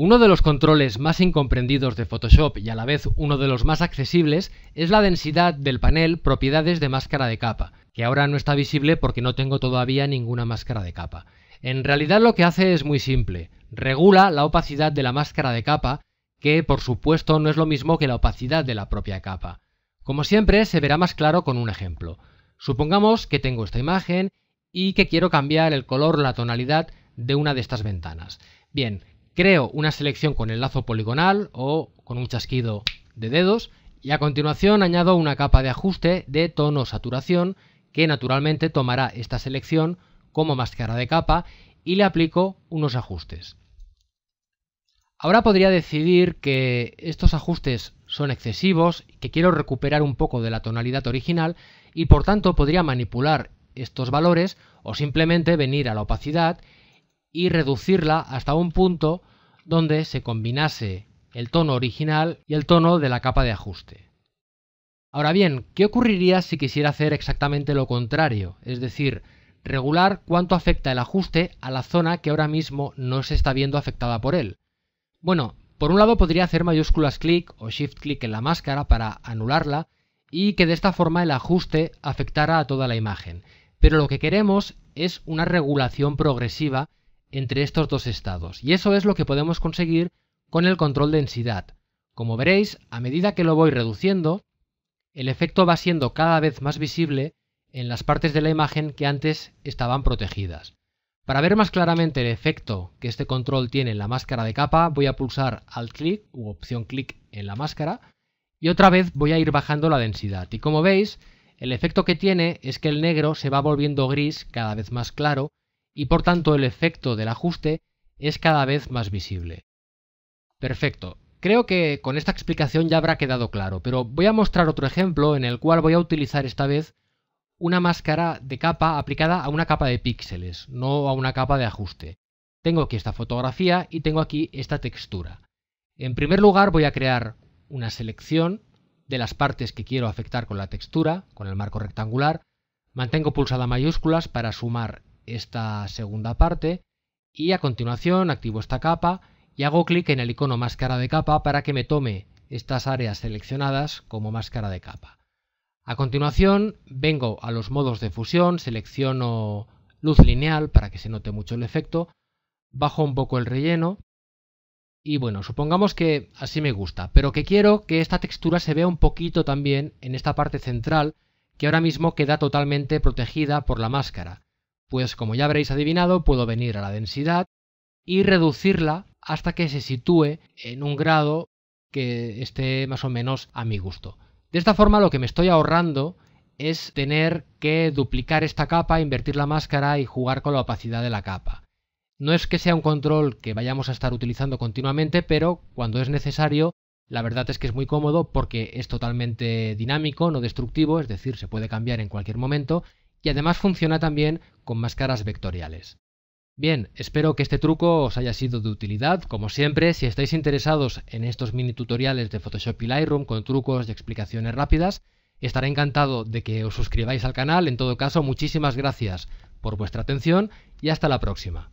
Uno de los controles más incomprendidos de Photoshop y a la vez uno de los más accesibles es la densidad del panel Propiedades de máscara de capa, que ahora no está visible porque no tengo todavía ninguna máscara de capa. En realidad lo que hace es muy simple, regula la opacidad de la máscara de capa, que por supuesto no es lo mismo que la opacidad de la propia capa. Como siempre se verá más claro con un ejemplo. Supongamos que tengo esta imagen y que quiero cambiar el color o la tonalidad de una de estas ventanas. Bien, creo una selección con el lazo poligonal o con un chasquido de dedos y a continuación añado una capa de ajuste de tono saturación que naturalmente tomará esta selección como máscara de capa y le aplico unos ajustes. Ahora podría decidir que estos ajustes son excesivos, que quiero recuperar un poco de la tonalidad original y por tanto podría manipular estos valores o simplemente venir a la opacidad y reducirla hasta un punto donde se combinase el tono original y el tono de la capa de ajuste. Ahora bien, ¿qué ocurriría si quisiera hacer exactamente lo contrario? Es decir, regular cuánto afecta el ajuste a la zona que ahora mismo no se está viendo afectada por él. Bueno, por un lado podría hacer mayúsculas clic o shift clic en la máscara para anularla y que de esta forma el ajuste afectara a toda la imagen. Pero lo que queremos es una regulación progresiva entre estos dos estados. Y eso es lo que podemos conseguir con el control de densidad. Como veréis, a medida que lo voy reduciendo, el efecto va siendo cada vez más visible en las partes de la imagen que antes estaban protegidas. Para ver más claramente el efecto que este control tiene en la máscara de capa, voy a pulsar alt clic u opción clic en la máscara y otra vez voy a ir bajando la densidad. Y como veis, el efecto que tiene es que el negro se va volviendo gris cada vez más claro y por tanto el efecto del ajuste es cada vez más visible. Perfecto, creo que con esta explicación ya habrá quedado claro, pero voy a mostrar otro ejemplo en el cual voy a utilizar esta vez una máscara de capa aplicada a una capa de píxeles, no a una capa de ajuste. Tengo aquí esta fotografía y tengo aquí esta textura. En primer lugar voy a crear una selección de las partes que quiero afectar con la textura, con el marco rectangular. Mantengo pulsada mayúsculas para sumar esta segunda parte y a continuación activo esta capa y hago clic en el icono máscara de capa para que me tome estas áreas seleccionadas como máscara de capa. A continuación vengo a los modos de fusión, selecciono luz lineal para que se note mucho el efecto, bajo un poco el relleno y bueno, supongamos que así me gusta, pero que quiero que esta textura se vea un poquito también en esta parte central que ahora mismo queda totalmente protegida por la máscara. Pues como ya habréis adivinado, puedo venir a la densidad y reducirla hasta que se sitúe en un grado que esté más o menos a mi gusto. De esta forma lo que me estoy ahorrando es tener que duplicar esta capa, invertir la máscara y jugar con la opacidad de la capa. No es que sea un control que vayamos a estar utilizando continuamente, pero cuando es necesario, la verdad es que es muy cómodo porque es totalmente dinámico, no destructivo, es decir, se puede cambiar en cualquier momento y además funciona también con máscaras vectoriales. Bien, espero que este truco os haya sido de utilidad. Como siempre, si estáis interesados en estos mini tutoriales de Photoshop y Lightroom con trucos y explicaciones rápidas, estaré encantado de que os suscribáis al canal. En todo caso, muchísimas gracias por vuestra atención y hasta la próxima.